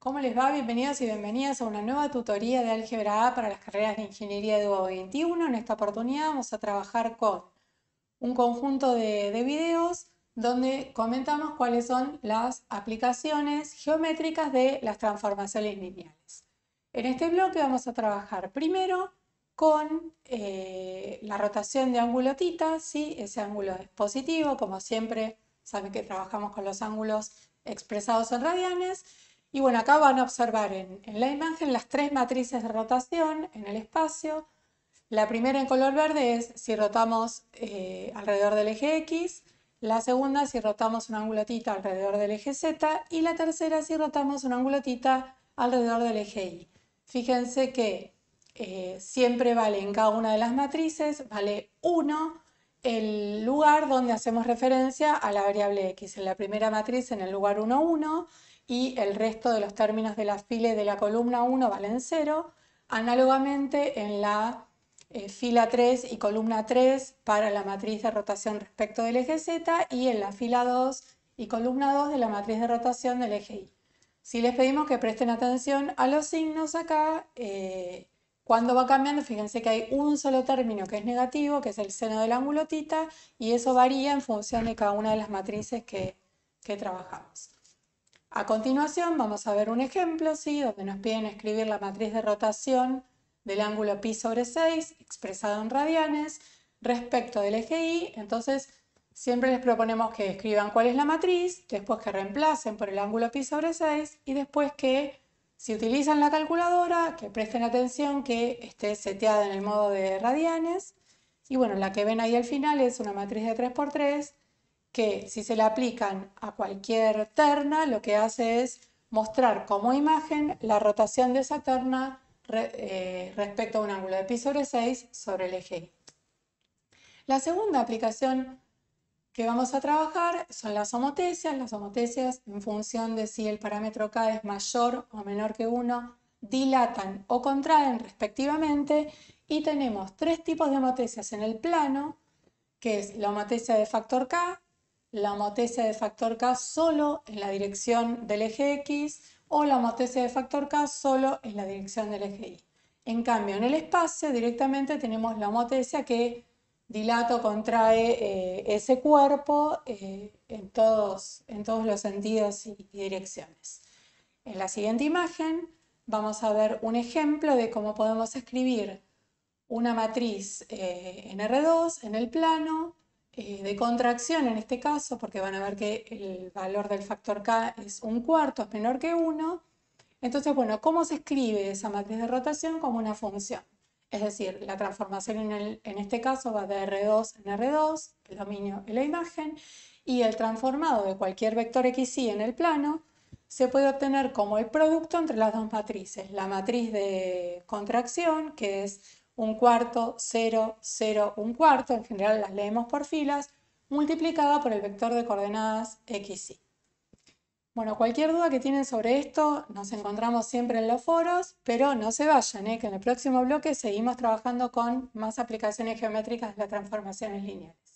¿Cómo les va? Bienvenidos y bienvenidas a una nueva tutoría de Álgebra A para las carreras de Ingeniería de uo 21. En esta oportunidad vamos a trabajar con un conjunto de, videos donde comentamos cuáles son las aplicaciones geométricas de las transformaciones lineales. En este bloque vamos a trabajar primero con eh, la rotación de ángulo tita, si ese ángulo es positivo, como siempre saben que trabajamos con los ángulos expresados en radianes, y bueno, acá van a observar en, la imagen las tres matrices de rotación en el espacio. La primera en color verde es si rotamos eh, alrededor del eje X, la segunda si rotamos un angulotita alrededor del eje Z y la tercera si rotamos una angulotita alrededor del eje Y. Fíjense que eh, siempre vale en cada una de las matrices, vale 1 el lugar donde hacemos referencia a la variable x, en la primera matriz en el lugar 1, 1 y el resto de los términos de la fila de la columna 1 valen 0, análogamente en la eh, fila 3 y columna 3 para la matriz de rotación respecto del eje z y en la fila 2 y columna 2 de la matriz de rotación del eje y. Si les pedimos que presten atención a los signos acá, eh, cuando va cambiando, fíjense que hay un solo término que es negativo, que es el seno del ángulo tita, y eso varía en función de cada una de las matrices que, trabajamos. A continuación vamos a ver un ejemplo, ¿sí? donde nos piden escribir la matriz de rotación del ángulo pi sobre 6, expresado en radianes, respecto del eje i. Entonces, siempre les proponemos que escriban cuál es la matriz, después que reemplacen por el ángulo pi sobre 6 y después que si utilizan la calculadora, que presten atención que esté seteada en el modo de radianes. Y bueno, la que ven ahí al final es una matriz de 3x3 que si se la aplican a cualquier terna, lo que hace es mostrar como imagen la rotación de esa terna eh, respecto a un ángulo de pi sobre 6 sobre el eje La segunda aplicación que vamos a trabajar son las homotecias. Las homotecias, en función de si el parámetro K es mayor o menor que 1, dilatan o contraen respectivamente. Y tenemos tres tipos de homotecias en el plano, que es la homotecia de factor K, la homotecia de factor K solo en la dirección del eje X o la homotecia de factor K solo en la dirección del eje Y. En cambio, en el espacio directamente tenemos la homotecia que dilato, contrae eh, ese cuerpo eh, en, todos, los sentidos y direcciones. En la siguiente imagen vamos a ver un ejemplo de cómo podemos escribir una matriz eh, en R2 en el plano de contracción en este caso, porque van a ver que el valor del factor K es un cuarto, es menor que 1. Entonces, bueno, ¿cómo se escribe esa matriz de rotación como una función? Es decir, la transformación en, este caso va de R2 en R2, el dominio en la imagen, y el transformado de cualquier vector XY en el plano se puede obtener como el producto entre las dos matrices. La matriz de contracción, que es un cuarto, 0, 0, un cuarto, en general las leemos por filas, multiplicada por el vector de coordenadas XY. Bueno, cualquier duda que tienen sobre esto, nos encontramos siempre en los foros, pero no se vayan, ¿eh? que en el próximo bloque seguimos trabajando con más aplicaciones geométricas de las transformaciones lineales.